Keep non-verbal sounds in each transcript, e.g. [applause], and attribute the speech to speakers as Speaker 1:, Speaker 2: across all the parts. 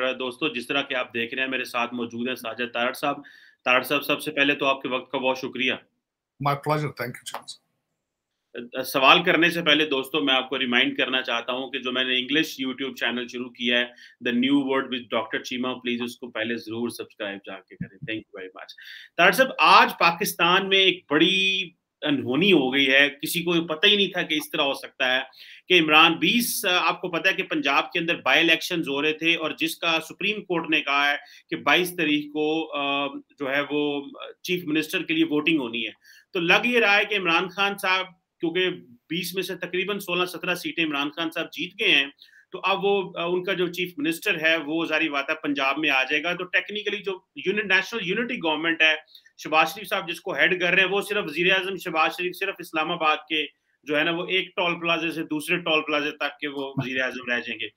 Speaker 1: और दोस्तों जिस तरह के आप देख रहे हैं मेरे साथ मौजूद हैं साजद तारड़ साहब तारड़ साहब सबसे पहले तो आपके वक्त का बहुत शुक्रिया
Speaker 2: माय प्लेजर थैंक यू
Speaker 1: सवाल करने से पहले दोस्तों मैं आपको रिमाइंड करना चाहता हूं कि जो मैंने इंग्लिश यूट्यूब चैनल शुरू किया है the new world with doctor Cheema please उसको पहले जरूर सब्सक्राइब जाके करें थैंक यू वेरी मच तार साहब आज पाकिस्तान में एक बड़ी अनहोनी हो गई है किसी को पता ही नहीं था कि इस तरह हो सकता है कि इमरान 20 आपको पता है कि पंजाब के अंदर बाई इलेक्शन हो रहे थे और जिसका सुप्रीम कोर्ट ने कहा है कि 22 तारीख को जो है वो चीफ मिनिस्टर के लिए वोटिंग होनी है तो लग ये रहा है कि इमरान खान साहब क्योंकि 20 में से तकरीबन 16-17 सीटें इमरान खान साहब जीत गए हैं तो अब वो उनका जो चीफ मिनिस्टर है वो जारी बात है पंजाब में आ जाएगा तो टेक्निकली जो यूनिट नेशनल यूनिटी गवर्नमेंट है शबाज शरीफ साहब जिसको हेड कर रहे हैं वो सिर्फ वजीर अजम शबाज शरीफ सिर्फ इस्लामाबाद के जो है ना वो एक टोल प्लाजे से दूसरे टोल प्लाजे तक के वो वजीर अजम रह जाएंगे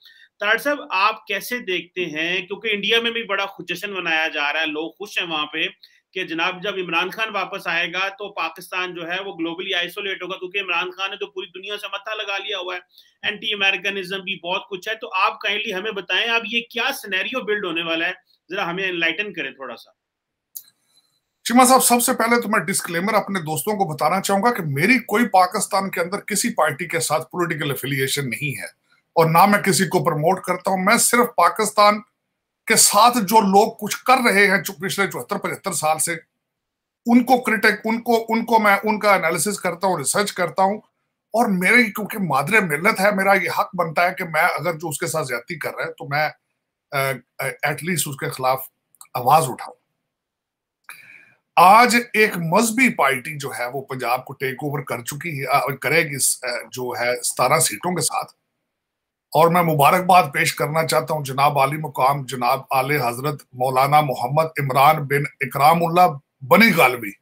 Speaker 1: तार साहब आप कैसे देखते हैं क्योंकि इंडिया में भी बड़ा जश्न मनाया जा रहा है लोग खुश हैं वहाँ पे कि जनाब जब इमरान खान वापस आएगा तो पाकिस्तान जो है वो ग्लोबली आइसोलेट होगा क्योंकि इमरान खान ने तो पूरी दुनिया से मत्था लगा लिया हुआ है एंटी अमेरिकनिज्म भी बहुत कुछ है तो आप काइंडली हमें बताएं अब ये क्या सिनेरियो बिल्ड होने वाला है जरा हमें एनलाइटन करें थोड़ा सा
Speaker 2: चीमा साहब सबसे पहले तो मैं डिस्क्लेमर अपने दोस्तों को बताना चाहूंगा कि मेरी कोई पाकिस्तान के अंदर किसी पार्टी के साथ पॉलिटिकल एफिलिएशन नहीं है और ना मैं किसी को प्रमोट करता हूं मैं सिर्फ पाकिस्तान के साथ जो लोग कुछ कर रहे हैं जो पिछले चौहत्तर पचहत्तर साल से उनको क्रिटिक उनको उनको मैं उनका एनालिसिस करता हूँ रिसर्च करता हूँ और मेरे क्योंकि मादरे मिलत है मेरा ये हक बनता है कि मैं अगर जो उसके साथ ज्यादा कर रहा है तो मैं एटलीस्ट उसके खिलाफ आवाज उठाऊ आज एक मजहबी पार्टी जो है वो पंजाब को टेक ओवर कर चुकी है और करेगी जो है सतारह सीटों के साथ और मैं मुबारकबाद पेश करना चाहता हूँ जनाब आली मुकाम जनाब आल हजरत मौलाना मोहम्मद इमरान बिन इकरामुल्ला बनी गालवी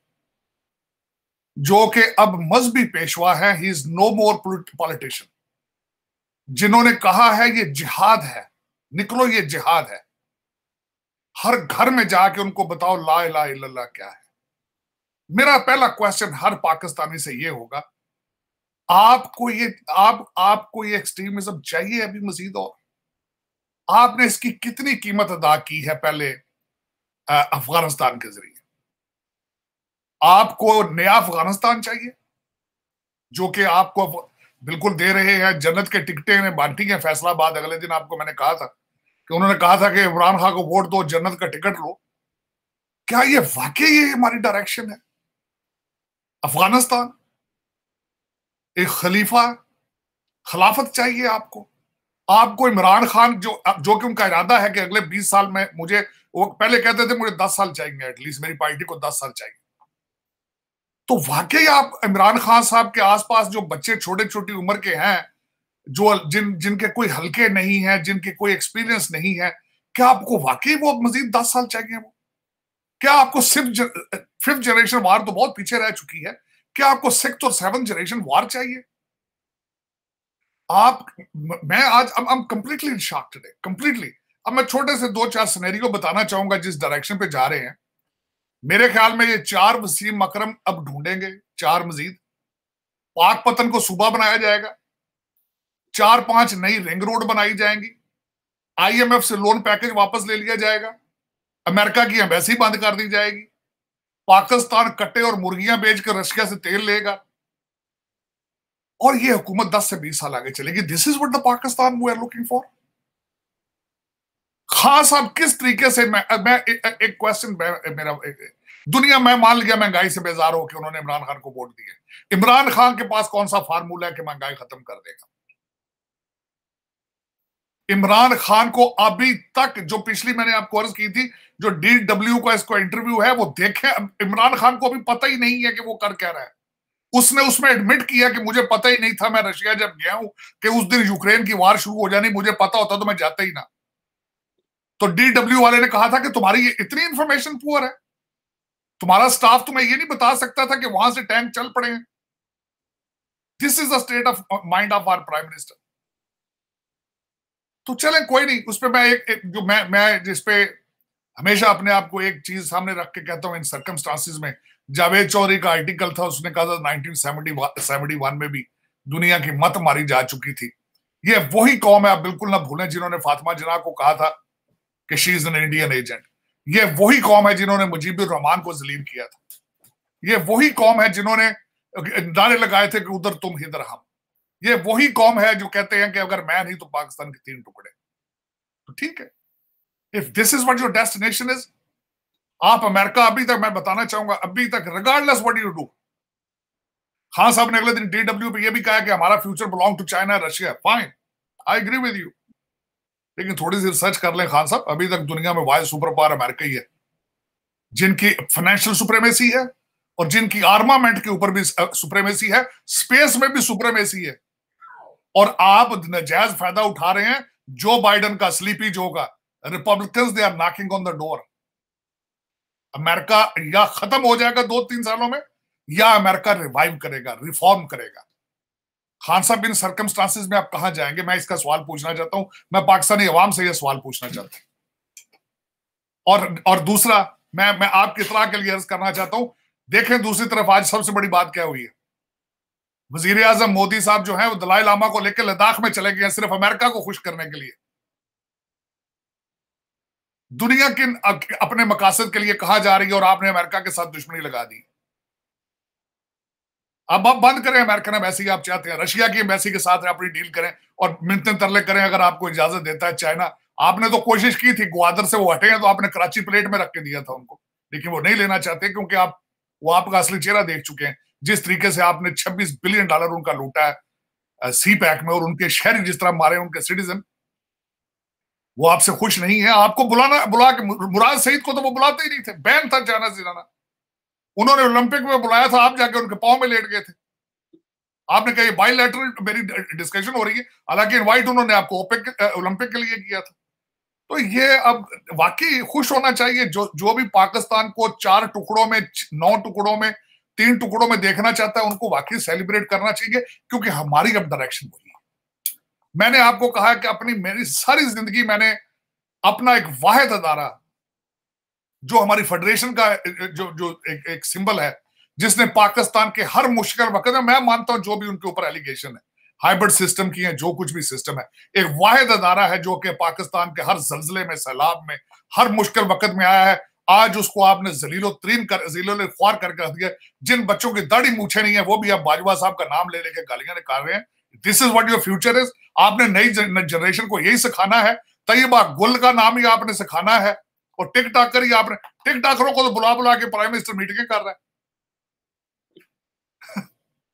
Speaker 2: जो कि अब मजहबी पेशवा है he is no more politician जिन्होंने कहा है ये जिहाद है निकलो ये जिहाद है हर घर में जाके उनको बताओ ला ला क्या है मेरा पहला क्वेश्चन हर पाकिस्तानी से ये होगा आपको ये आप आपको ये एक्सट्रीमिज्म चाहिए अभी मजीद और आपने इसकी कितनी कीमत अदा की है पहले अफगानिस्तान के जरिए आपको नया अफगानिस्तान चाहिए जो कि आपको बिल्कुल दे रहे हैं जन्नत के टिकटें ने बांटी फैसला फैसलाबाद अगले दिन आपको मैंने कहा था कि उन्होंने कहा था कि इमरान खान को वोट दो जन्नत का टिकट लो क्या ये वाकई ये हमारी डायरेक्शन है अफगानिस्तान एक खलीफा खिलाफत चाहिए आपको आपको इमरान खान जो जो कि उनका इरादा है कि अगले 20 साल में मुझे वो पहले कहते थे मुझे 10 साल चाहिए एटलीस्ट मेरी पार्टी को 10 साल चाहिए तो वाकई आप इमरान खान साहब के आसपास जो बच्चे छोटे छोटी उम्र के हैं जो जिन जिनके कोई हल्के नहीं है जिनके कोई एक्सपीरियंस नहीं है क्या आपको वाकई वो मजीद दस साल चाहिए वो क्या आपको सिर्फ फिफ्थ जनरेशन वार तो बहुत पीछे रह चुकी है क्या आपको सिक्स और सेवन जनरेशन वार चाहिए आप मैं आज अब हम कंप्लीटली शॉक टुडे कंप्लीटली अब मैं छोटे से दो चार सिनेरियो बताना चाहूंगा जिस डायरेक्शन पे जा रहे हैं मेरे ख्याल में ये चार वसीम मकरम अब ढूंढेंगे चार मजीद पाक पतन को सूबा बनाया जाएगा चार पांच नई रिंग रोड बनाई जाएंगी आईएमएफ से लोन पैकेज वापस ले लिया जाएगा अमेरिका की एम्बेसी बंद कर दी जाएगी पाकिस्तान कट्टे और मुर्गियां बेचकर रशिया से तेल लेगा और ये हुकूमत 10 से 20 साल आगे चलेगी this is what the Pakistan we are looking for खास आप किस तरीके से मैं मैं ए, ए, एक क्वेश्चन मेरा ए, दुनिया में मान लिया महंगाई से बेजार होकर उन्होंने इमरान खान को वोट दिए इमरान खान के पास कौन सा फार्मूला है कि महंगाई खत्म कर देगा इमरान खान को अभी तक जो पिछली मैंने आपको अर्ज की थी जो डी डब्ल्यू का इसको इंटरव्यू है वो देखे इमरान खान को अभी पता ही नहीं है कि वो कर क्या रहा है उसने उसमें एडमिट किया कि मुझे पता ही नहीं था मैं रशिया जब गया हूं कि उस दिन यूक्रेन की वार शुरू हो जानी मुझे पता होता तो मैं जाता ही ना तो डीडब्ल्यू वाले ने कहा था कि तुम्हारी ये इतनी इंफॉर्मेशन पुअर है तुम्हारा स्टाफ तुम्हें तो ये नहीं बता सकता था कि वहां से टैंक चल पड़े हैं this is the state of mind of our prime minister तो चलें कोई नहीं उस पर मैं एक, एक जो मैं मैं जिसपे हमेशा अपने आप को एक चीज सामने रख के कहता हूँ इन सर्कमस्टांसिस में जावेद चौधरी का आर्टिकल था उसने कहा था वन में भी दुनिया की मत मारी जा चुकी थी ये वही कौम है आप बिल्कुल ना भूलें जिन्होंने फातिमा जिना को कहा था कि she is an Indian agent ये वही कौम है जिन्होंने मुजीबुर रहमान को जलील किया था ये वही कौम है जिन्होंने नारे लगाए थे कि उधर तुम हिदर हम ये वही कौम है जो कहते हैं कि अगर मैं नहीं तो पाकिस्तान के तीन टुकड़े तो ठीक है if this is what your destination is आप अमेरिका अभी तक मैं बताना चाहूंगा अभी तक regardless what you do Khan साहब ने अगले दिन डी डब्ल्यू पे यह भी कहा कि हमारा future belong to China Russia fine I agree with you लेकिन थोड़ी सी रिसर्च कर ले खान साहब अभी तक दुनिया में वाइस सुपर पावर अमेरिका ही है जिनकी फाइनेंशियल सुप्रेमेसी है और जिनकी आर्मामेंट के ऊपर भी सुप्रेमेसी है स्पेस में भी सुप्रेमेसी है और आप नजायज फायदा उठा रहे हैं जो बाइडन का स्लीपी जो का Republican they are knocking on the door America या खत्म हो जाएगा दो तीन सालों में या अमेरिका रिवाइव करेगा रिफॉर्म करेगा खान साहब इन सर्कमस्टांसिस में आप कहा जाएंगे मैं इसका सवाल पूछना चाहता हूं मैं पाकिस्तानी अवाम से यह सवाल पूछना चाहता हूं और और दूसरा मैं मैं आपकी इतला के लिए अर्ज करना चाहता हूं देखें दूसरी तरफ आज सबसे बड़ी बात क्या हुई है वजीर आजम मोदी साहब जो है वो दलाई लामा को लेकर लद्दाख में चले गए सिर्फ अमेरिका को खुश करने के लिए दुनिया किन अपने मकासद के लिए कहा जा रही है और आपने अमेरिका के साथ दुश्मनी लगा दी अब आप बंद करें अमेरिकन एम्बेसी आप चाहते हैं रशिया की एम्बेसी के साथ अपनी डील करें और मिनतें तरले करें अगर आपको इजाजत देता है चाइना आपने तो कोशिश की थी ग्वादर से वो हटे हैं तो आपने कराची प्लेट में रख के दिया था उनको लेकिन वो नहीं लेना चाहते क्योंकि आप वो आपका असली चेहरा देख चुके हैं जिस तरीके से आपने 26 बिलियन डॉलर उनका लूटा है सी पैक में और उनके शहर जिस तरह मारे उनके सिटीजन वो आपसे खुश नहीं है आपको बुलाना बुला के मुराद सईद को तो वो बुलाते ही नहीं थे बैन था जाना जिलाना उन्होंने ओलंपिक में बुलाया था आप जाके उनके पाँव में लेट गए थे आपने कहा बायोलेटरल मेरी डिस्कशन हो रही है हालांकि इनवाइट उन्होंने आपको ओलंपिक के लिए किया था तो ये अब वाकई खुश होना चाहिए जो जो भी पाकिस्तान को चार टुकड़ों में नौ टुकड़ों में तीन टुकड़ों में देखना चाहता है उनको वाकई सेलिब्रेट करना चाहिए क्योंकि हमारी अब डायरेक्शन वही है मैंने आपको कहा कि अपनी मेरी सारी जिंदगी मैंने अपना एक वाहद अदारा जो हमारी फेडरेशन का जो जो एक, एक सिंबल है जिसने पाकिस्तान के हर मुश्किल वक्त में मैं मानता हूं जो भी उनके ऊपर एलिगेशन है हाइब्रिड सिस्टम की है जो कुछ भी सिस्टम है एक वाहद अदारा है जो कि पाकिस्तान के हर जलजिले में सैलाब में हर मुश्किल वक्त में आया है आज उसको आपने जलीलो तरीन कर जलीलो ने ख्वार करके रख दिया जिन बच्चों की दाढ़ी मूछे नहीं है वो भी आप बाजवा साहब का नाम ले लेके गालियां निकाल रहे हैं this is what your future is आपने नई जनरेशन को यही सिखाना है तयबा गुल का नाम ही आपने सिखाना है और टिक टाक कर ही आपने टिक टाकरों को तो बुला बुला के प्राइम मिनिस्टर मीटिंग कर रहे हैं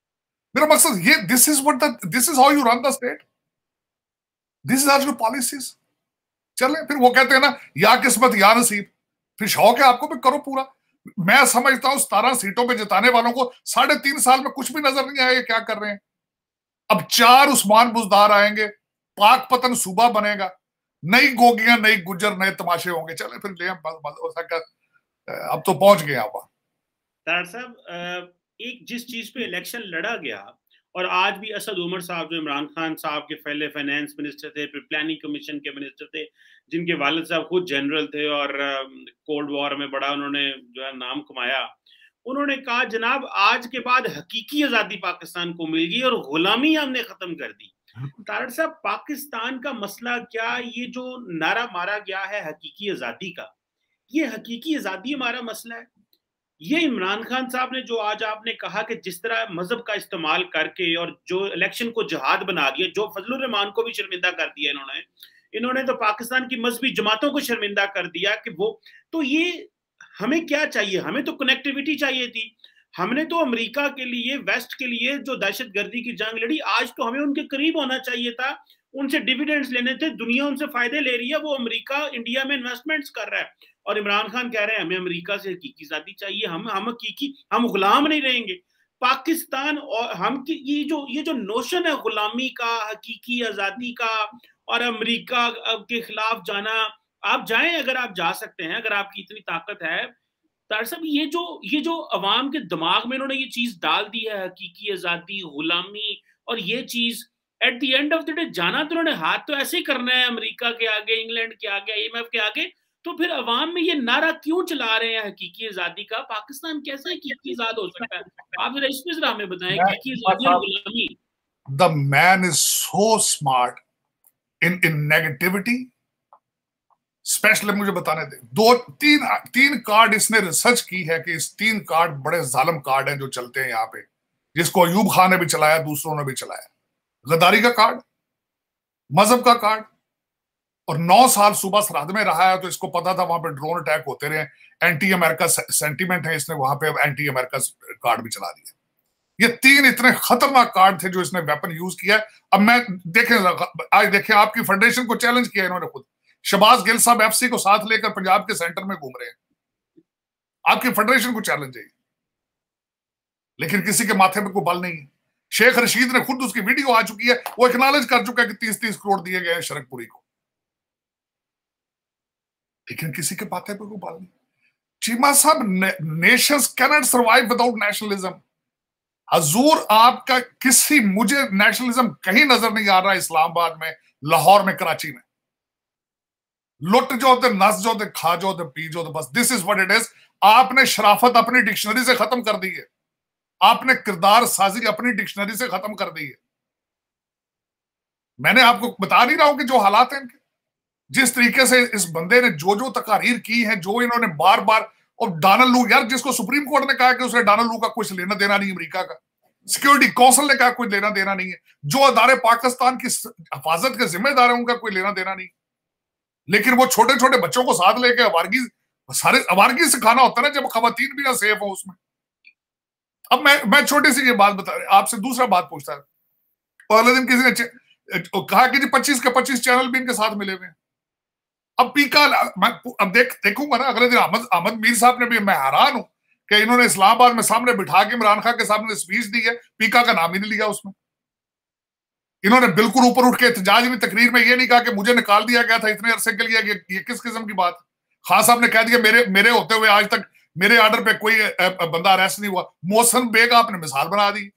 Speaker 2: [laughs] मेरा मकसद ये this is what this is how you run the state this is आज पॉलिसीज चले फिर वो कहते हैं ना या किस्मत या नसीब फिर शौक है आपको भी करो पूरा मैं समझता हूं सतारह सीटों पे जिताने वालों को साढ़े तीन साल में कुछ भी नजर नहीं आएगा क्या कर रहे हैं अब चार उस्मान बुजदार आएंगे पाक पतन सूबा बनेगा नई गोगियां नई गुजर नए तमाशे होंगे चले फिर ले बस, बस, अब तो पहुंच गया आप
Speaker 1: साहब एक जिस चीज पे इलेक्शन लड़ा गया और आज भी असद उमर साहब जो इमरान खान साहब के पहले फाइनेंस मिनिस्टर थे फिर प्लानिंग कमीशन के मिनिस्टर थे जिनके वालद साहब खुद जनरल थे और कोल्ड um, वॉर में बड़ा उन्होंने जो है नाम कमाया उन्होंने कहा जनाब आज के बाद हकीकी आज़ादी पाकिस्तान को मिल गई और गुलामी हमने ख़त्म कर दी हाँ। तारण साहब पाकिस्तान का मसला क्या ये जो नारा मारा गया है हकीकी आज़ादी का ये हकीकी आज़ादी हमारा मसला है ये इमरान खान साहब ने जो आज आपने कहा कि जिस तरह मजहब का इस्तेमाल करके और जो इलेक्शन को जहाद बना दिया जो फजल रहमान को भी शर्मिंदा कर दिया इन्होंने इन्होंने तो पाकिस्तान की मजहबी जमातों को शर्मिंदा कर दिया कि वो तो ये हमें क्या चाहिए हमें तो कनेक्टिविटी चाहिए थी हमने तो अमेरिका के लिए वेस्ट के लिए जो दहशत गर्दी की जंग लड़ी आज तो हमें उनके करीब होना चाहिए था उनसे डिविडेंड्स लेने थे दुनिया उनसे फायदे ले रही है वो अमेरिका इंडिया में इन्वेस्टमेंट्स कर रहा है और इमरान खान कह रहे हैं हमें अमेरिका से हकीकी आजादी चाहिए हम हम हकीकी हम गुलाम नहीं रहेंगे पाकिस्तान और हम की ये जो ये जो नोशन है गुलामी का हकीकी आज़ादी का और अमरीका के खिलाफ जाना आप जाएं अगर आप जा सकते हैं अगर आपकी इतनी ताकत है साहब ये जो ये जो अवाम के दिमाग में इन्होंने ये चीज़ डाल दी है हकीकी आज़ादी गुलामी और ये चीज़ at the end of the day जाना तो उन्होंने हाथ तो ऐसे ही करना है अमेरिका के आगे इंग्लैंड के आगे आई के आगे तो फिर अवाम में ये नारा क्यों चला रहे हैं हकीकी आजादी का पाकिस्तान कैसे हकीकी आजाद हो सकता है आप जरा इसमें जरा हमें बताएं हकीकी आजादी और गुलामी
Speaker 2: the man is so smart in in negativity specially मुझे बताने दे दो तीन तीन कार्ड इसने रिसर्च की है कि इस तीन कार्ड बड़े जालम कार्ड हैं जो चलते हैं यहाँ पे जिसको अयूब खान ने भी चलाया दूसरों ने भी चलाया गद्दारी का कार्ड मजहब का कार्ड और नौ साल सुबह सरहद में रहा है तो इसको पता था वहां पे ड्रोन अटैक होते रहे एंटी अमेरिका सेंटीमेंट है इसने वहां पे एंटी अमेरिका कार्ड भी चला दिया ये तीन इतने खतरनाक कार्ड थे जो इसने वेपन यूज किया अब मैं देखें आज देखें आपकी फेडरेशन को चैलेंज किया इन्होंने खुद शबाज गिल साहब एफ को साथ लेकर पंजाब के सेंटर में घूम रहे हैं आपकी फेडरेशन को चैलेंज है लेकिन किसी के माथे में कोई बल नहीं है शेख रशीद ने खुद उसकी वीडियो आ चुकी है वो एक्नॉलेज कर चुका है कि तीस तीस करोड़ दिए गए हैं शरकपुरी को लेकिन किसी के बातें पर कोई बाल नहीं चीमा साहब nation nations cannot survive without nationalism हजूर आपका किसी मुझे नेशनलिज्म कहीं नजर नहीं आ रहा इस्लामाबाद में लाहौर में कराची में लुट जो तो, होते नस जो तो, होते खा जो तो, होते पी जो होते बस this is what it is आपने शराफत अपनी डिक्शनरी से खत्म कर दी है आपने किरदार साजिश अपनी डिक्शनरी से खत्म कर दी है मैंने आपको बता नहीं रहा हूं कि जो हालात हैं इनके जिस तरीके से इस बंदे ने जो जो तकारीर की है जो इन्होंने बार बार और डानल लू यार जिसको सुप्रीम कोर्ट ने कहा कि उसने डानल लू का कुछ लेना देना नहीं अमरीका का सिक्योरिटी काउंसिल ने कहा कोई लेना देना नहीं है जो अदारे पाकिस्तान की हिफाजत के जिम्मेदार है उनका कोई लेना देना नहीं लेकिन वो छोटे छोटे बच्चों को साथ लेके अवारगी सारे अवारगी सिखाना होता है ना जब खातन भी ना सेफ हो उसमें अब मैं मैं छोटी सी ये बात बता आपसे दूसरा बात पूछता है पहले दिन किसी ने कहा कि जी पच्चीस के पच्चीस चैनल भी इनके साथ मिले हुए हैं अब पीका मैं अब देख देखूंगा ना अगले दिन अहमद अहमद मीर साहब ने भी मैं हैरान हूं कि इन्होंने इस्लामाबाद में सामने बिठा के इमरान खान के सामने स्पीच दी है पीका का नाम ही नहीं लिया उसमें इन्होंने बिल्कुल ऊपर उठ के एहतजाज में तकरीर में ये नहीं कहा कि मुझे निकाल दिया गया था इतने अरसे के लिए ये, ये किस किस्म की बात खान साहब ने कह दिया मेरे मेरे होते हुए आज तक मेरे ऑर्डर पे कोई बंदा अरेस्ट नहीं हुआ मौसम बेग आपने मिसाल बना दी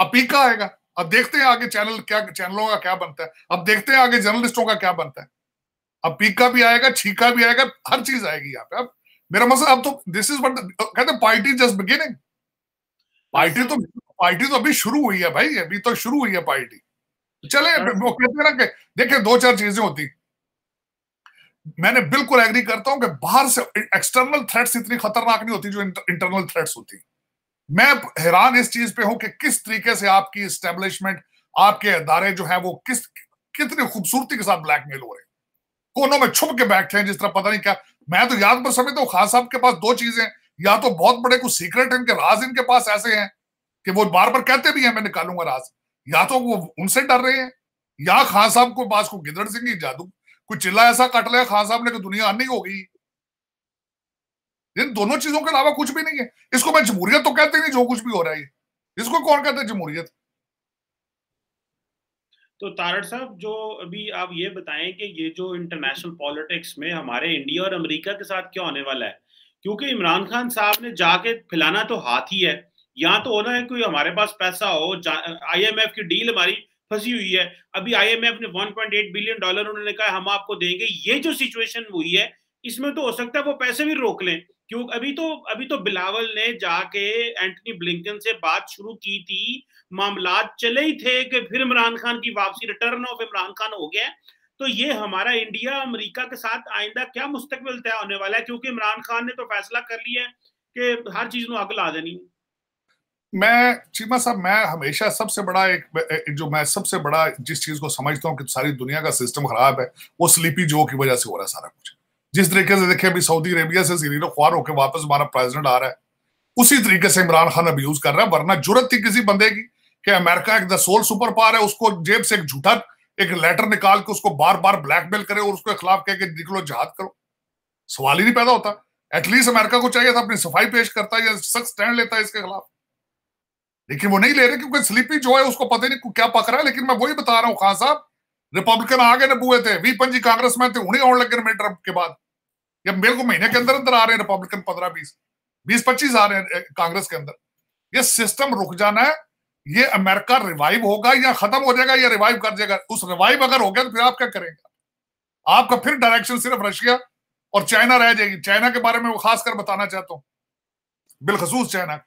Speaker 2: अब पीका आएगा अब देखते हैं आगे चैनल क्या चैनलों का क्या बनता है अब देखते हैं आगे जर्नलिस्टों का क्या बनता है अब पीका भी आएगा छीका भी आएगा हर चीज आएगी यहाँ पे अब मेरा मसला अब तो दिस इज बट कहते पार्टी जस्ट बिगिनिंग पार्टी तो पार्टी तो अभी शुरू हुई है भाई अभी तो शुरू हुई है पार्टी चले वो कहते ना कि देखे दो चार चीजें होती मैंने बिल्कुल एग्री करता हूं कि बाहर से एक्सटर्नल थ्रेट्स इतनी खतरनाक नहीं होती जो इंटरनल थ्रेट्स होती मैं हैरान इस चीज पे हूं कि किस तरीके से आपकी स्टेब्लिशमेंट आपके अदारे जो है वो किस कितनी खूबसूरती के साथ ब्लैकमेल हो रहे हैं कोनों में छुप के बैठे हैं जिस तरह पता नहीं क्या मैं तो याद पर समझता हूँ खान साहब के पास दो चीजें या तो बहुत बड़े कुछ सीक्रेट इनके राज इनके पास ऐसे हैं कि वो बार बार कहते भी हैं मैं निकालूंगा राज या तो वो उनसे डर रहे हैं या खान साहब को पास को गिदड़ सिंह जादू कोई चिल्ला ऐसा कट लिया खान साहब ने कि दुनिया अन्नी हो गई इन दोनों चीजों के अलावा कुछ भी नहीं है इसको मैं जमहूरियत तो कहते नहीं जो कुछ भी हो रहा है इसको कौन कहते जमहूरियत
Speaker 1: तो तारड़ साहब जो अभी आप ये बताएं कि ये जो इंटरनेशनल पॉलिटिक्स में हमारे इंडिया और अमेरिका के साथ क्या होने वाला है क्योंकि इमरान खान साहब ने जाके फैलाना तो हाथ ही है यहाँ तो होना है कोई हमारे पास पैसा हो आईएमएफ की डील हमारी फंसी हुई है अभी आई एम एफ ने one point eight billion dollar उन्होंने कहा हम आपको देंगे ये जो सिचुएशन हुई है इसमें तो हो सकता है वो पैसे भी रोक लें क्यों अभी तो अभी तो बिलावल ने जाके एंटनी ब्लिंकन से बात शुरू की थी मामला चले ही थे कि फिर इमरान खान की वापसी रिटर्न ऑफ इमरान खान हो गया तो ये हमारा इंडिया अमेरिका के साथ आइंदा क्या मुस्तकबिल तय होने वाला है क्योंकि इमरान खान ने तो फैसला कर लिया है कि हर चीज में अग ला देनी है
Speaker 2: मैं चीमा साहब मैं हमेशा सबसे बड़ा एक जो मैं सबसे बड़ा जिस चीज को समझता हूँ कि सारी दुनिया का सिस्टम खराब है वो स्लीपी जो की वजह से हो रहा है सारा कुछ जिस तरीके से देखिए अभी सऊदी अरेबिया से जीरो ख्वार होकर वापस हमारा प्रेसिडेंट आ रहा है उसी तरीके से इमरान खान अब यूज कर रहा है वरना जरूरत थी किसी बंदे की कि अमेरिका एक द सोल सुपर पावर है उसको जेब से एक झूठा एक लेटर निकाल के उसको बार बार ब्लैकमेल करे और उसके खिलाफ कह के निकलो जहाद करो सवाल ही नहीं पैदा होता एटलीस्ट अमेरिका को चाहिए था अपनी सफाई पेश करता या सख्त स्टैंड लेता है इसके खिलाफ लेकिन वो नहीं ले रहे क्योंकि स्लीपी जो है उसको पता नहीं क्या पक रहा है लेकिन मैं वही बता रहा हूँ खान साहब रिपब्लिकन आगे न बुए थे वी पंजी कांग्रेस में थे उन्हें आने लग गए ट्रंप के बाद या मेरे को महीने के अंदर अंदर आ रहे हैं रिपब्लिकन पंद्रह बीस बीस पच्चीस आ रहे हैं कांग्रेस के अंदर ये सिस्टम रुक जाना है ये अमेरिका रिवाइव होगा या खत्म हो जाएगा या रिवाइव कर जाएगा उस रिवाइव अगर हो गया तो फिर आप क्या करेंगे आपका फिर डायरेक्शन सिर्फ रशिया और चाइना रह जाएगी चाइना के बारे में खासकर बताना चाहता हूँ बिलखसूस China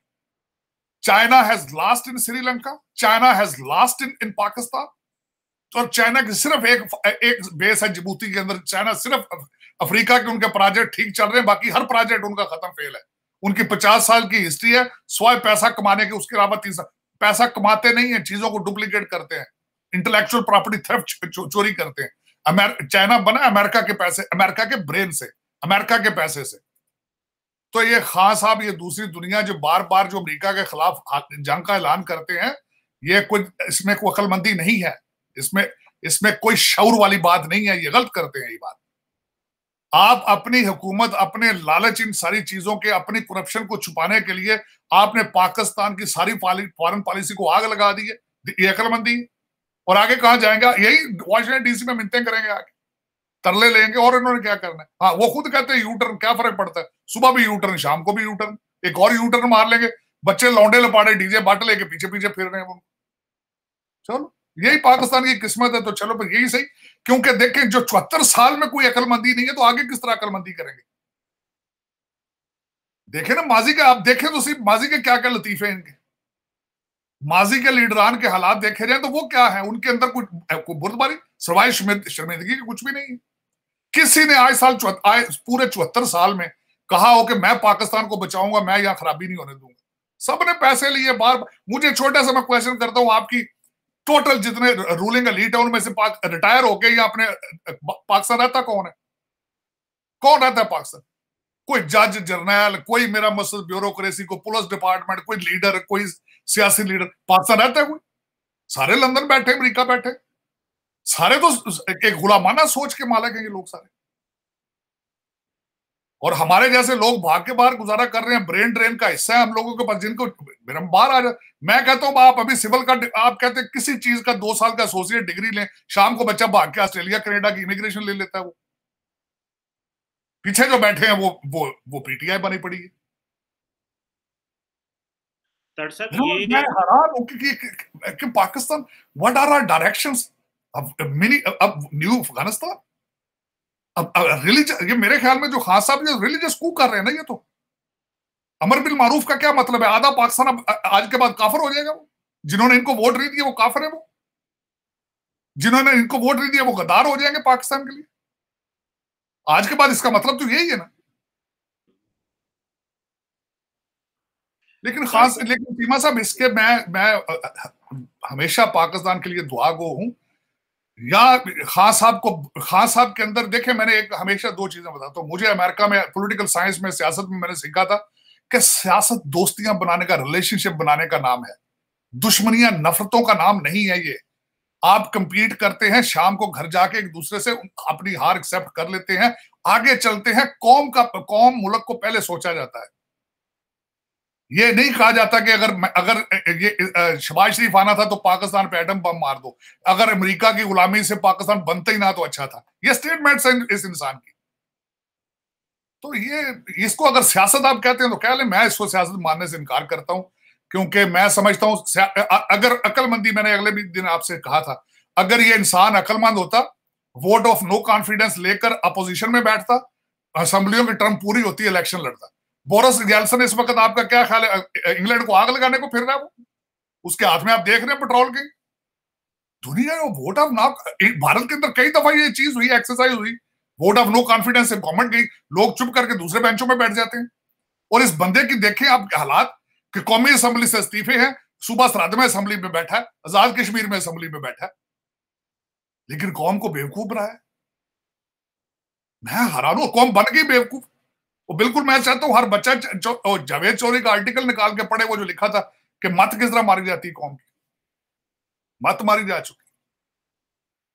Speaker 2: China has lost in Sri Lanka. China has lost in, in Pakistan. और चाइना की सिर्फ एक एक बेस है जिबूती के अंदर चाइना सिर्फ अफ्रीका के उनके प्रोजेक्ट ठीक चल रहे हैं बाकी हर प्रोजेक्ट उनका खत्म फेल है उनकी पचास साल की हिस्ट्री है स्वयं पैसा कमाने के उसके अलावा तीन पैसा कमाते नहीं है चीजों को डुप्लीकेट करते हैं इंटेलेक्चुअल प्रॉपर्टी थेफ्ट चोरी करते हैं चाइना बना अमेरिका के पैसे अमेरिका के ब्रेन से अमेरिका के पैसे से तो ये खास साहब ये दूसरी दुनिया जो बार बार जो अमेरिका के खिलाफ जंग का ऐलान करते हैं ये कुछ इसमें कोई अकलमंदी नहीं है इसमें इसमें कोई शौर वाली बात नहीं है ये गलत करते हैं ये बात आप अपनी हुकूमत अपने लालच इन सारी चीजों के अपनी करप्शन को छुपाने के लिए आपने पाकिस्तान की सारी फॉरन पॉलिसी को आग लगा दी है ये अकलमंदी और आगे कहा जाएगा यही वॉशिंगटन डीसी में मिनते करेंगे आगे तरले लेंगे और इन्होंने क्या करना है हाँ वो खुद कहते हैं यू टर्न क्या फर्क पड़ता है सुबह भी यू टर्न शाम को भी यू टर्न एक और यू टर्न मार लेंगे बच्चे लौंडे लपाड़े डीजे बाट लेके पीछे पीछे फिर रहे हैं चलो यही पाकिस्तान की किस्मत है तो चलो पर यही सही क्योंकि देखें जो चौहत्तर साल में कोई अकलमंदी नहीं है तो आगे किस तरह अकलमंदी करेंगे देखें ना माजी के आप देखें तो सिर्फ माजी के क्या क्या लतीफे इनके माजी के लीडरान के हालात देखे जाए तो वो क्या है उनके अंदर कुछ बुर्दबारी सवाए शर्मिंदगी की कुछ भी नहीं है किसी ने आज साल आए पूरे चौहत्तर साल में कहा हो कि मैं पाकिस्तान को बचाऊंगा मैं यहाँ खराबी नहीं होने दूंगा सबने पैसे लिए बार मुझे छोटा सा मैं क्वेश्चन करता हूँ आपकी टोटल जितने रूलिंग लीड है उनमें से रिटायर होके या अपने पाकिस्तान रहता कौन है कौन रहता है पाकिस्तान कोई जज जर्नल कोई मेरा मसल ब्यूरोक्रेसी को पुलिस डिपार्टमेंट कोई लीडर कोई सियासी लीडर पाकिस्तान रहता है कोई सारे लंदन बैठे अमरीका बैठे सारे तो एक गुलामाना सोच के मालक हैं ये लोग सारे और हमारे जैसे लोग भाग के बाहर गुजारा कर रहे हैं ब्रेन ड्रेन का हिस्सा है हम लोगों के पास जिनको मेरा बाहर आ जाए मैं कहता हूं आप अभी सिविल का आप कहते हैं किसी चीज का दो साल का एसोसिएट डिग्री लें शाम को बच्चा भाग के ऑस्ट्रेलिया कनेडा की इमिग्रेशन ले लेता है वो पीछे जो बैठे हैं वो वो वो पीटीआई बनी पड़ी है
Speaker 1: कि, कि,
Speaker 2: कि, कि, कि Pakistan what are are directions अब मिनी अब न्यू अफगानिस्तान अब, अब रिलीजियस ये मेरे ख्याल में जो खान साहब ये रिलीजियस कू कर रहे हैं ना ये तो अमर बिल मारूफ का क्या मतलब है आधा पाकिस्तान अब आज के बाद काफर हो जाएगा वो जिन्होंने इनको वोट नहीं दिया वो काफर है वो जिन्होंने इनको वोट नहीं दिया वो गद्दार हो जाएंगे पाकिस्तान के लिए आज के बाद इसका मतलब तो यही है ना लेकिन खास लेकिन सीमा साहब इसके मैं मैं हमेशा पाकिस्तान के लिए दुआ गो हूं या खान साहब को खान साहब के अंदर देखे मैंने एक हमेशा दो चीजें बताता हूँ तो मुझे अमेरिका में पॉलिटिकल साइंस में सियासत में मैंने सीखा था कि सियासत दोस्तियां बनाने का रिलेशनशिप बनाने का नाम है दुश्मनियां नफरतों का नाम नहीं है ये आप कंपीट करते हैं शाम को घर जाके एक दूसरे से अपनी हार एक्सेप्ट कर लेते हैं आगे चलते हैं कौम का कौम मुल्क को पहले सोचा जाता है ये नहीं कहा जाता कि अगर अगर ये शबाज शरीफ आना था तो पाकिस्तान पे एटम बम मार दो अगर अमेरिका की गुलामी से पाकिस्तान बनता ही ना तो अच्छा था ये स्टेटमेंट है इस इंसान की तो ये इसको अगर सियासत आप कहते हैं तो कह ले मैं इसको सियासत मानने से इनकार करता हूं क्योंकि मैं समझता हूं अगर अकलमंदी मैंने अगले भी दिन आपसे कहा था अगर ये इंसान अकलमंद होता वोट ऑफ नो कॉन्फिडेंस लेकर अपोजिशन में बैठता असम्बलियों की टर्म पूरी होती इलेक्शन लड़ता बोरस गैल्सन इस वक्त आपका क्या ख्याल है इंग्लैंड को आग लगाने को फिर रहा है वो उसके हाथ में आप देख रहे हैं पेट्रोल की दुनिया में वोट ऑफ नो भारत के अंदर कई दफा ये चीज हुई एक्सरसाइज हुई वोट ऑफ नो कॉन्फिडेंस से गवर्नमेंट गई लोग चुप करके दूसरे बेंचों में बैठ जाते हैं और इस बंदे की देखें आप हालात कि कौमी असम्बली से इस्तीफे हैं सुबह सरहद में असेंबली में बैठा है आजाद कश्मीर में असेंबली में बैठा है लेकिन कौम को बेवकूफ रहा है मैं हरानू कौम बन गई बेवकूफ वो बिल्कुल मैं चाहता हूँ हर बच्चा जो जावेद चौधरी का आर्टिकल निकाल के पढ़े वो जो लिखा था कि मत किस तरह मारी जाती है कौम की मत मारी जा चुकी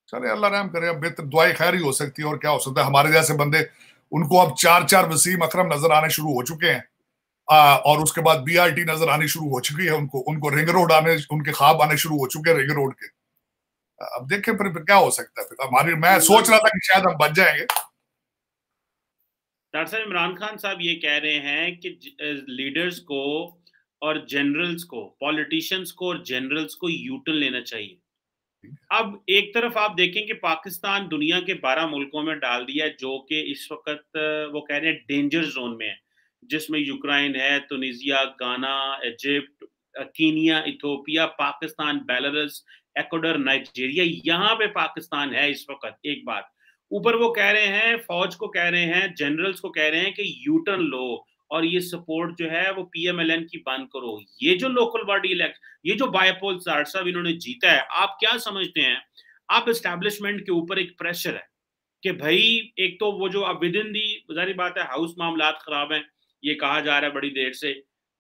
Speaker 2: चले अल्लाह राम करे अब बेहतर दुआई खैर ही हो सकती है और क्या हो सकता है हमारे जैसे बंदे उनको अब चार चार वसीम अक्रम नजर आने शुरू हो चुके हैं आ, और उसके बाद टी नजर आनी शुरू हो चुकी है उनको उनको रिंग रोड आने उनके खाब आने शुरू हो चुके हैं रिंग रोड के अब देखें फिर, फिर क्या हो सकता है फिर हमारी मैं सोच रहा था कि शायद हम बच जाएंगे
Speaker 1: डॉक्टर साहब इमरान खान साहब ये कह रहे हैं कि लीडर्स को और जनरल्स को पॉलिटिशियंस को और जनरल्स को यूटन लेना चाहिए अब एक तरफ आप देखें कि पाकिस्तान दुनिया के 12 मुल्कों में डाल दिया है जो कि इस वक्त वो कह रहे हैं डेंजर जोन में है जिसमें यूक्रेन है Tunisia Ghana Egypt Kenya Ethiopia Pakistan Belarus Ecuador Nigeria यहाँ पे पाकिस्तान है इस वक्त एक बात ऊपर वो कह रहे हैं फौज को कह रहे हैं जनरल्स को कह रहे हैं कि यूटर्न लो और ये सपोर्ट जो है वो पीएमएलएन की बंद करो ये जो लोकल बॉडी इलेक्ट ये जो बायपोल सहरसा इन्होंने जीता है आप क्या समझते हैं आप एस्टेब्लिशमेंट के ऊपर एक प्रेशर है कि भाई एक तो वो जो अब विद इन दी जारी बात है हाउस मामला खराब है ये कहा जा रहा है बड़ी देर से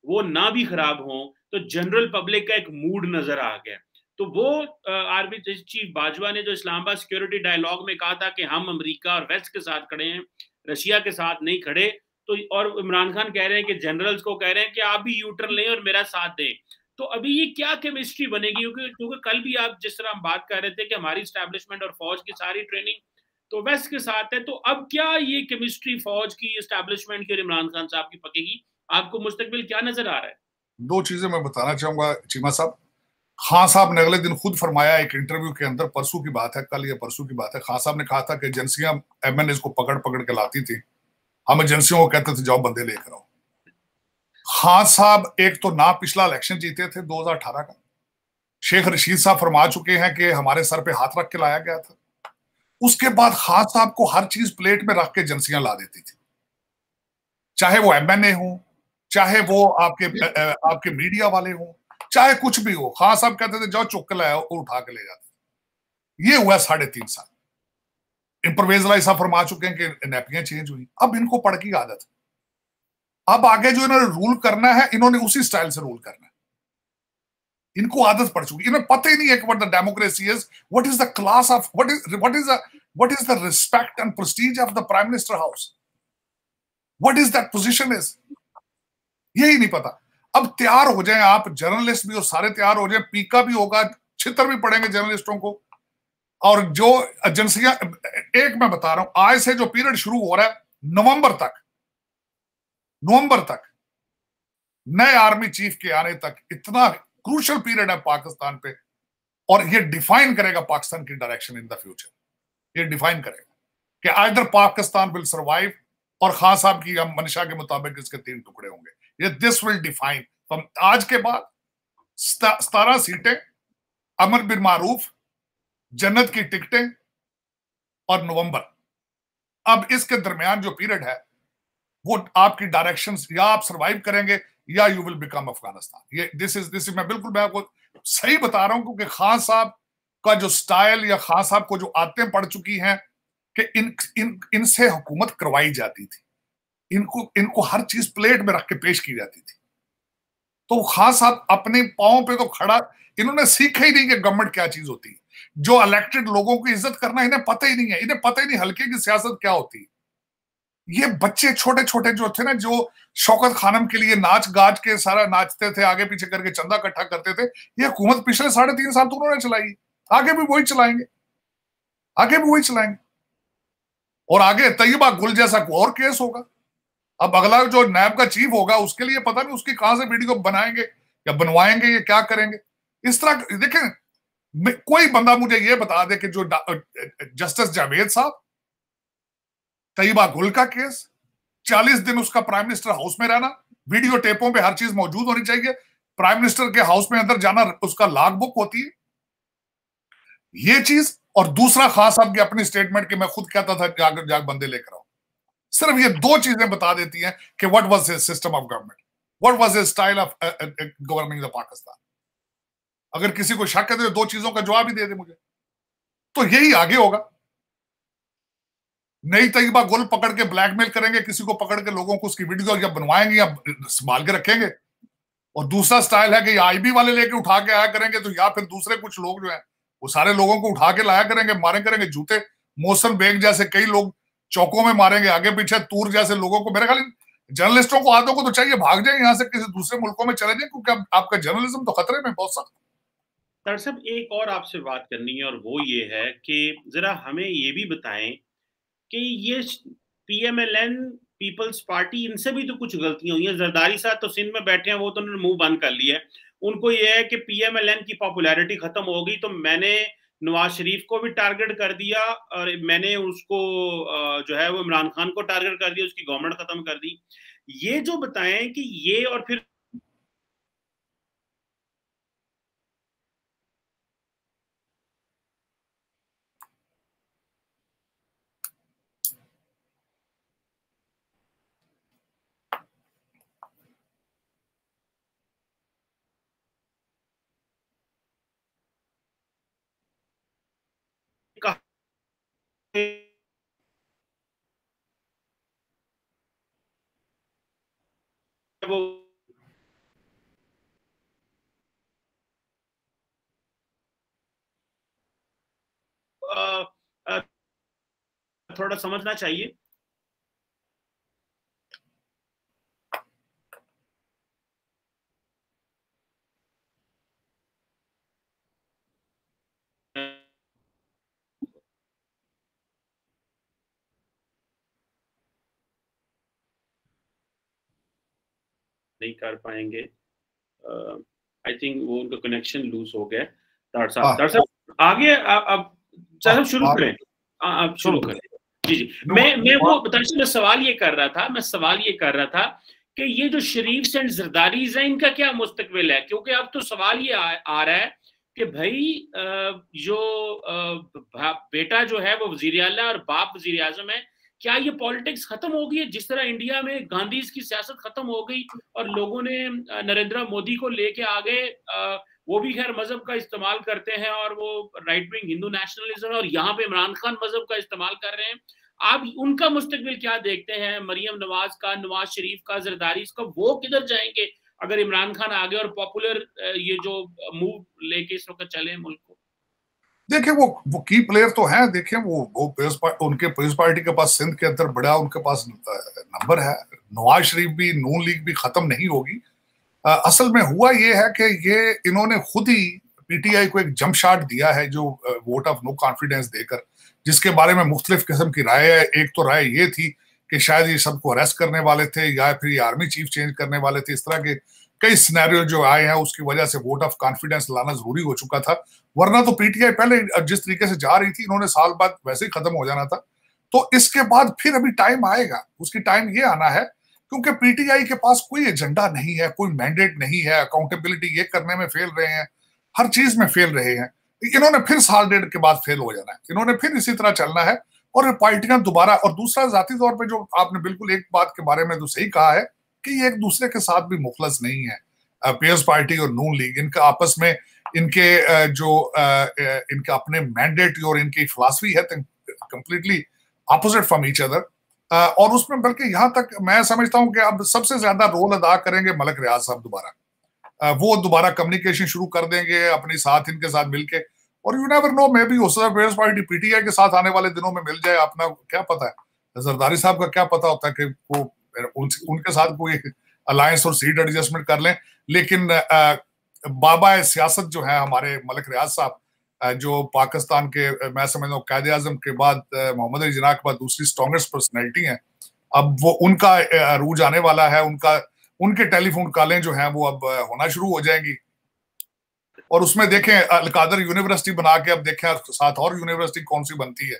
Speaker 1: वो ना भी खराब हो तो जनरल पब्लिक का एक मूड नजर आ गया तो वो आर्मी चीफ बाजवा ने जो इस्लामाबाद सिक्योरिटी डायलॉग में कहा था कि हम अमेरिका और वेस्ट के साथ खड़े हैं रशिया के साथ नहीं खड़े तो और इमरान खान कह रहे हैं कि जनरल्स को कह रहे हैं कि आप भी यूटर्न लें और मेरा साथ दें तो अभी ये क्या केमिस्ट्री बनेगी क्योंकि क्योंकि कल भी आप जिस तरह हम बात कर रहे थे कि हमारी स्टैब्लिशमेंट और फौज की सारी ट्रेनिंग तो वेस्ट के साथ है तो अब क्या ये केमिस्ट्री फौज की स्टैब्लिशमेंट की और इमरान खान साहब की पकेगी आपको मुस्तकबिल क्या नजर आ रहा है
Speaker 2: दो चीजें मैं बताना चाहूंगा चीमा साहब खान हाँ साहब ने अगले दिन खुद फरमाया एक इंटरव्यू के अंदर परसों की बात है कल या परसों की बात है खान साहब ने कहा था कि एजेंसियां एम को पकड़ पकड़ के लाती थी हम एजेंसियों को कहते थे जाओ बंदे लेकर आओ खान साहब एक तो ना पिछला इलेक्शन जीते थे 2018 का शेख रशीद साहब फरमा चुके हैं कि हमारे सर पे हाथ रख के लाया गया था उसके बाद खान साहब को हर चीज प्लेट में रख के एजेंसियां ला देती थी चाहे वो एमएनए हो चाहे वो आपके आपके मीडिया वाले हों चाहे कुछ भी हो खास हाँ, साहब कहते थे जाओ चुक ले वो उठा के ले जाते ये हुआ साढ़े तीन साल इम्परवेज लाई साहब फरमा चुके हैं कि नैपियां चेंज हुई अब इनको पढ़ की आदत अब आगे जो इन्होंने रूल करना है इन्होंने उसी स्टाइल से रूल करना है इनको आदत पड़ चुकी इन्हें पता ही नहीं है कि what the democracy is what is the class of what is what is the what is the respect and prestige of the prime minister house what is that position is यही नहीं पता अब तैयार हो जाए आप जर्नलिस्ट भी हो सारे तैयार हो जाए पीका भी होगा छितर भी पड़ेंगे जर्नलिस्टों को और जो एजेंसियां एक मैं बता रहा हूं आज से जो पीरियड शुरू हो रहा है नवंबर तक नवंबर तक नए आर्मी चीफ के आने तक इतना क्रूशल पीरियड है पाकिस्तान पे और ये डिफाइन करेगा पाकिस्तान की डायरेक्शन इन द फ्यूचर ये डिफाइन करेगा कि आइदर पाकिस्तान विल सर्वाइव और खान साहब की मनीषा के मुताबिक इसके तीन टुकड़े होंगे दिस विल डिफाइन तो आज के बाद सतारह सीटें अमर बिन मारूफ जन्नत की टिकटें और नवंबर अब इसके दरमियान जो पीरियड है वो आपकी डायरेक्शन या आप सर्वाइव करेंगे या यू विल बिकम अफगानिस्तान ये दिस इज दिस इज मैं बिल्कुल मैं आपको सही बता रहा हूं क्योंकि खान साहब का जो स्टाइल या खान साहब को जो आते पड़ चुकी हैं कि इन इन इनसे हुकूमत करवाई जाती थी इनको इनको हर चीज प्लेट में रख के पेश की जाती थी तो खान साहब अपने पाओ पे तो खड़ा इन्होंने सीखा ही नहीं कि गवर्नमेंट क्या चीज होती है जो इलेक्टेड लोगों की इज्जत करना इन्हें पता ही नहीं है इन्हें पता ही नहीं हल्के की सियासत क्या होती है ये बच्चे छोटे छोटे जो थे ना जो शौकत खानम के लिए नाच गाज के सारा नाचते थे आगे पीछे करके चंदा इकट्ठा करते थे ये हुकूमत पिछले साढ़े तीन साल तो उन्होंने चलाई आगे भी वही चलाएंगे आगे भी वही चलाएंगे और आगे तैयबा गुल जैसा और केस होगा अब अगला जो नैब का चीफ होगा उसके लिए पता नहीं उसकी कहां से वीडियो बनाएंगे या बनवाएंगे या क्या करेंगे इस तरह देखें कोई बंदा मुझे यह बता दे कि जो जस्टिस जावेद साहब तयबा गुल का केस चालीस दिन उसका प्राइम मिनिस्टर हाउस में रहना वीडियो टेपों पे हर चीज मौजूद होनी चाहिए प्राइम मिनिस्टर के हाउस में अंदर जाना उसका लाग बुक होती है ये चीज और दूसरा खास साहब की अपनी स्टेटमेंट कि मैं खुद कहता था जाकर जाग बंदे लेकर सिर्फ ये दो चीजें बता देती हैं कि what was his system of government what was his style of governing the Pakistan अगर किसी को शक है तो दो चीजों का जवाब ही दे दे मुझे तो यही आगे होगा नई तयबा तो गोल पकड़ के ब्लैकमेल करेंगे किसी को पकड़ के लोगों को उसकी वीडियो या बनवाएंगे या संभाल के रखेंगे और दूसरा स्टाइल है कि आईबी वाले लेके उठा के आया करेंगे तो या फिर दूसरे कुछ लोग जो है वो सारे लोगों को उठा के लाया करेंगे मारे करेंगे जूते मौसम बेग जैसे कई लोग चौकों में मारेंगे आगे पीछे तूर जैसे लोगों को मेरे ख्याल जर्नलिस्टों को आदों को तो चाहिए भाग जाए यहाँ से किसी दूसरे मुल्कों में चले जाए क्योंकि आपका जर्नलिज्म तो खतरे में बहुत सख्त
Speaker 1: सर एक और आपसे बात करनी है और वो ये है कि जरा हमें ये भी बताएं कि ये पीएमएलएन पीपल्स पार्टी इनसे भी तो कुछ गलतियां हुई हैं जरदारी साहब तो सिंध में बैठे हैं वो तो उन्होंने मुंह बंद कर लिया है उनको ये है कि पीएमएलएन की पॉपुलैरिटी खत्म हो गई तो मैंने नवाज शरीफ को भी टारगेट कर दिया और मैंने उसको जो है वो इमरान खान को टारगेट कर दिया उसकी गवर्नमेंट खत्म कर दी ये जो बताएं कि ये और फिर वो थोड़ा समझना चाहिए नहीं कर पाएंगे आई uh, थिंक वो उनका कनेक्शन लूज हो गया दार साहब दार हाँ। साहब आगे आप साहब शुरू हाँ। करें हाँ, आप शुरू करें जी जी मैं मैं वो बताइए मैं सवाल ये कर रहा था मैं सवाल ये कर रहा था कि ये जो शरीफ एंड जरदारीज है इनका क्या मुस्तकबिल है क्योंकि अब तो सवाल ये आ, आ रहा है कि भाई जो बेटा जो है वो वजीर अला और बाप वजीर अजम है क्या ये पॉलिटिक्स खत्म हो गई है जिस तरह इंडिया में गांधी की सियासत खत्म हो गई और लोगों ने नरेंद्र मोदी को लेके आ गए वो भी खैर मजहब का इस्तेमाल करते हैं और वो राइट विंग हिंदू नेशनलिज्म और यहाँ पे इमरान खान मजहब का इस्तेमाल कर रहे हैं आप उनका मुस्तबिल क्या देखते हैं मरियम नवाज का नवाज शरीफ का जरदारी इसका वो किधर जाएंगे अगर इमरान खान आगे और पॉपुलर ये जो मूव लेके इस वक्त चले मुल्क
Speaker 2: देखिए वो वो की प्लेयर तो हैं देखिए वो वो पीस उनके पीस पार्टी के पास सिंध के अंदर बड़ा उनके पास नंबर है नवाज शरीफ भी नून लीग भी खत्म नहीं होगी असल में हुआ ये है कि ये इन्होंने खुद ही पीटीआई को एक जंप शाट दिया है जो वोट ऑफ नो कॉन्फिडेंस देकर जिसके बारे में मुख्तलिफ किस्म की राय है एक तो राय ये थी कि शायद ये सबको अरेस्ट करने वाले थे या फिर ये आर्मी चीफ चेंज करने वाले थे इस तरह के कई सिनेरियो जो आए हैं उसकी वजह से वोट ऑफ कॉन्फिडेंस लाना जरूरी हो चुका था वरना तो पीटीआई पहले जिस तरीके से जा रही थी इन्होंने साल बाद वैसे ही खत्म हो जाना था तो इसके बाद फिर अभी टाइम आएगा उसकी टाइम ये आना है क्योंकि पीटीआई के पास कोई एजेंडा नहीं है कोई मैंडेट नहीं है अकाउंटेबिलिटी ये करने में फेल रहे हैं हर चीज में फेल रहे हैं इन्होंने फिर साल डेढ़ के बाद फेल हो जाना है इन्होंने फिर इसी तरह चलना है और पार्टियां दोबारा और दूसरा जाती तौर पर जो आपने बिल्कुल एक बात के बारे में तो सही कहा है कि ये एक दूसरे के साथ भी मुखलस नहीं है पीएस uh, पार्टी और नून लीग इनका आपस में इनके uh, जो uh, इनके अपने मैंडेट और इनकी फिलासफी है completely opposite from each other और उसमें बल्कि यहाँ तक मैं समझता हूँ कि अब सबसे ज्यादा रोल अदा करेंगे मलक रियाज साहब दोबारा वो दोबारा कम्युनिकेशन शुरू कर देंगे अपने साथ इनके साथ मिलके और you never know maybe हो सकता है पीएस पार्टी पीटीआई के साथ आने वाले दिनों में मिल जाए अपना क्या पता है जरदारी साहब का क्या पता होता है कि वो उन, उनके साथ कोई अलायंस और सीट एडजस्टमेंट कर लें लेकिन आ, बाबा सियासत जो है हमारे मलिक रियाज साहब जो पाकिस्तान के मैं समझता हूँ कैद आजम के बाद मोहम्मद अली जिना के बाद दूसरी स्ट्रॉन्गेस्ट पर्सनैलिटी हैं अब वो उनका रूज आने वाला है उनका उनके टेलीफोन कॉलें जो हैं वो अब होना शुरू हो जाएंगी और उसमें देखें अलकादर यूनिवर्सिटी बना के अब देखें साथ और यूनिवर्सिटी कौन सी बनती है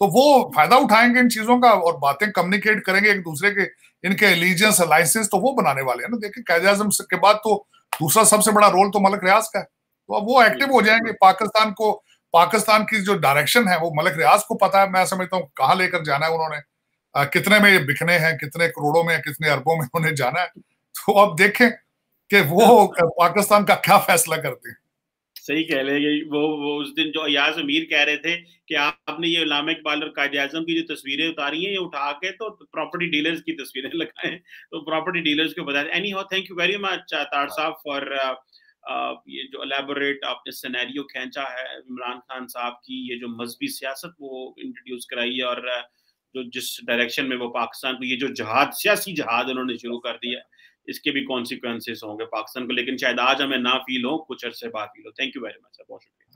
Speaker 2: तो वो फायदा उठाएंगे इन चीजों का और बातें कम्युनिकेट करेंगे एक दूसरे के इनके रिलीजियंस लाइसेंस तो वो बनाने वाले हैं ना देखिए कैद आजम के बाद तो दूसरा सबसे बड़ा रोल तो मलक रियाज का है तो अब वो एक्टिव हो जाएंगे पाकिस्तान को पाकिस्तान की जो डायरेक्शन है वो मलक रियाज को पता है मैं समझता हूँ कहाँ लेकर जाना है उन्होंने आ, कितने में ये बिकने हैं कितने करोड़ों में कितने अरबों में उन्हें जाना है तो अब देखें कि वो हाँ। पाकिस्तान का क्या फैसला करते हैं
Speaker 1: सही कह रहे हैं वो वो उस दिन जो अयाज अमीर कह रहे थे कि आपने ये इलामा इकबाल और कायद आजम की जो तस्वीरें उतारी हैं ये उठा के तो प्रॉपर्टी डीलर्स की तस्वीरें [laughs] लगाएं तो प्रॉपर्टी डीलर्स को बताए anyhow thank you very much तार साहब फॉर ये जो अलेबोरेट आपने सिनेरियो खींचा है इमरान खान साहब की ये जो मजहबी सियासत वो इंट्रोड्यूस कराई और जो जिस डायरेक्शन में वो पाकिस्तान को ये जो जहाज सियासी जहाज उन्होंने शुरू कर दिया है इसके भी कॉन्सिक्वेंसेस होंगे पाकिस्तान को लेकिन शायद आज हमें ना फील हो कुछ अरसे बाद फील हो थैंक यू वेरी मच बहुत शुक्रिया